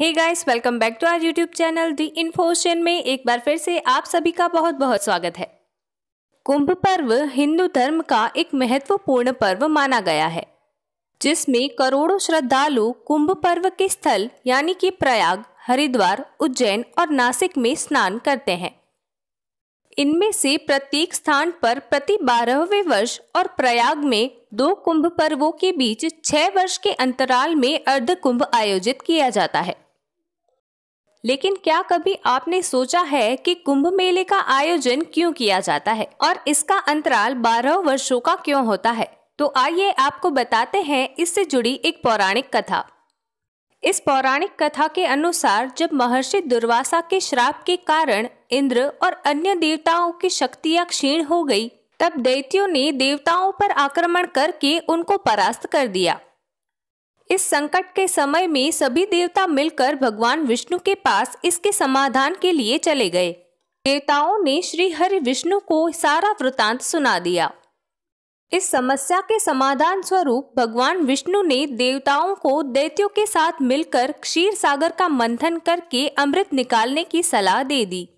hey guys welcome back to our YouTube channel the info ocean में एक बार फिर से आप सभी का बहुत बहुत स्वागत है कुंभ पर्व हिंदू धर्म का एक महत्वपूर्ण पर्व माना गया है जिसमें करोड़ों श्रद्धालु कुंभ पर्व के स्थल यानी कि प्रयाग हरिद्वार उज्जैन और नासिक में स्नान करते हैं इनमें से प्रत्येक स्थान पर प्रति बारहवें वर्ष और प्रयाग में दो कुंभ पर्वों के बीच छह वर्ष के अंतराल में अर्ध कुंभ आयोजित किया जाता है लेकिन क्या कभी आपने सोचा है कि कुंभ मेले का आयोजन क्यों किया जाता है और इसका अंतराल 12 वर्षों का क्यों होता है तो आइए आपको बताते हैं इससे जुड़ी एक पौराणिक कथा इस पौराणिक कथा के अनुसार जब महर्षि दुर्वासा के श्राप के कारण इंद्र और अन्य देवताओं की शक्तियां क्षीण हो गई तब दैत्यों ने देवताओं पर आक्रमण करके उनको परास्त कर दिया इस संकट के समय में सभी देवता मिलकर भगवान विष्णु के पास इसके समाधान के लिए चले गए देवताओं ने श्री हरि विष्णु को सारा वृतांत सुना दिया इस समस्या के समाधान स्वरूप भगवान विष्णु ने देवताओं को दैत्यों के साथ मिलकर क्षीर सागर का मंथन करके अमृत निकालने की सलाह दे दी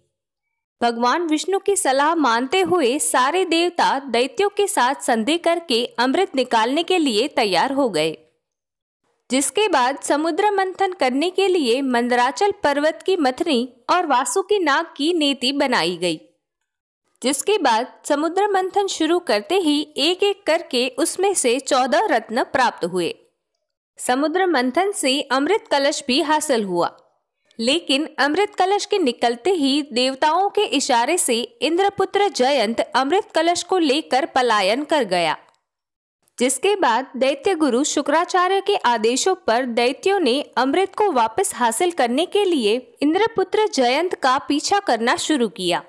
भगवान विष्णु की सलाह मानते हुए सारे देवता दैत्यों के साथ संधि करके अमृत निकालने के लिए तैयार हो गए जिसके बाद समुद्र मंथन करने के लिए मंदराचल पर्वत की मथनी और वासुकी नाग की नीति बनाई गई जिसके बाद समुद्र मंथन शुरू करते ही एक एक करके उसमें से चौदह रत्न प्राप्त हुए समुद्र मंथन से अमृत कलश भी हासिल हुआ लेकिन अमृत कलश के निकलते ही देवताओं के इशारे से इंद्रपुत्र जयंत अमृत कलश को लेकर पलायन कर गया जिसके बाद दैत्य गुरु शुक्राचार्य के आदेशों पर दैत्यों ने अमृत को वापस हासिल करने के लिए इंद्रपुत्र जयंत का पीछा करना शुरू किया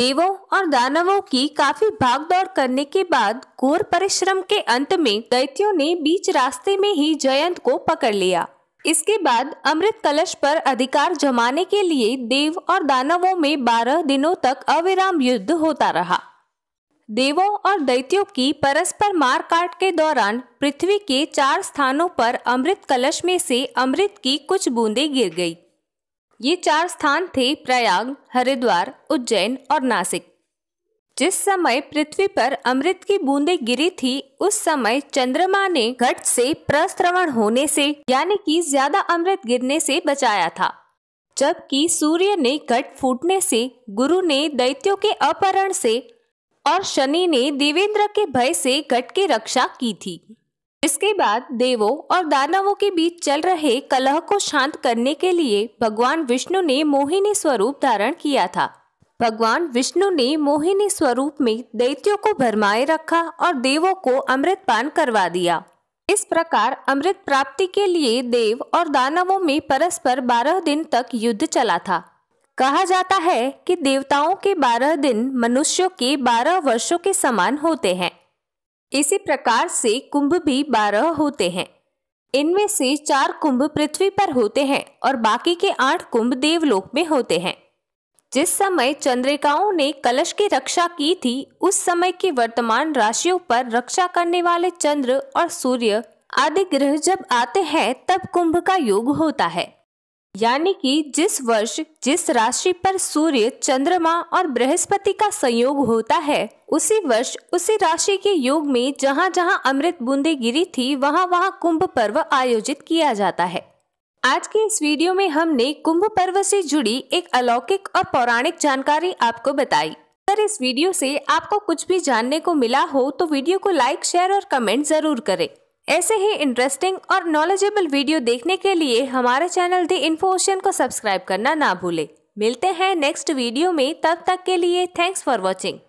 देवों और दानवों की काफी भागदौड़ करने के बाद घोर परिश्रम के अंत में दैत्यों ने बीच रास्ते में ही जयंत को पकड़ लिया इसके बाद अमृत कलश पर अधिकार जमाने के लिए देव और दानवों में बारह दिनों तक अविराम युद्ध होता रहा देवों और दैत्यों की परस्पर मार काट के दौरान पृथ्वी के चार स्थानों पर अमृत कलश में से अमृत की कुछ बूंदें गिर गई ये चार स्थान थे प्रयाग हरिद्वार उज्जैन और नासिक जिस समय पृथ्वी पर अमृत की बूंदें गिरी थी उस समय चंद्रमा ने घट से प्रस्रवण होने से यानी कि ज्यादा अमृत गिरने से बचाया था जबकि सूर्य ने घट फूटने से गुरु ने दैत्यों के अपहरण से और शनि ने देवेंद्र के भय से घट की रक्षा की थी इसके बाद देवों और दानवों के बीच चल रहे कलह को शांत करने के लिए भगवान विष्णु ने मोहिनी स्वरूप धारण किया था भगवान विष्णु ने मोहिनी स्वरूप में दैत्यों को भरमाए रखा और देवों को अमृत पान करवा दिया इस प्रकार अमृत प्राप्ति के लिए देव और दानवों में परस्पर बारह दिन तक युद्ध चला था कहा जाता है कि देवताओं के बारह दिन मनुष्यों के बारह वर्षों के समान होते हैं इसी प्रकार से कुंभ भी बारह होते हैं इनमें से चार कुंभ पृथ्वी पर होते हैं और बाकी के आठ कुंभ देवलोक में होते हैं जिस समय चंद्रिकाओं ने कलश की रक्षा की थी उस समय की वर्तमान राशियों पर रक्षा करने वाले चंद्र और सूर्य आदि ग्रह जब आते हैं तब कुंभ का योग होता है यानी कि जिस वर्ष जिस राशि पर सूर्य चंद्रमा और बृहस्पति का संयोग होता है उसी वर्ष उसी राशि के योग में जहाँ जहाँ अमृत बूंदे गिरी थी वहाँ वहाँ कुंभ पर्व आयोजित किया जाता है आज के इस वीडियो में हमने कुंभ पर्व से जुड़ी एक अलौकिक और पौराणिक जानकारी आपको बताई अगर इस वीडियो से आपको कुछ भी जानने को मिला हो तो वीडियो को लाइक शेयर और कमेंट जरूर करें ऐसे ही इंटरेस्टिंग और नॉलेजेबल वीडियो देखने के लिए हमारे चैनल दी इन्फो ओशन को सब्सक्राइब करना ना भूलें मिलते हैं नेक्स्ट वीडियो में तब तक के लिए थैंक्स फॉर वॉचिंग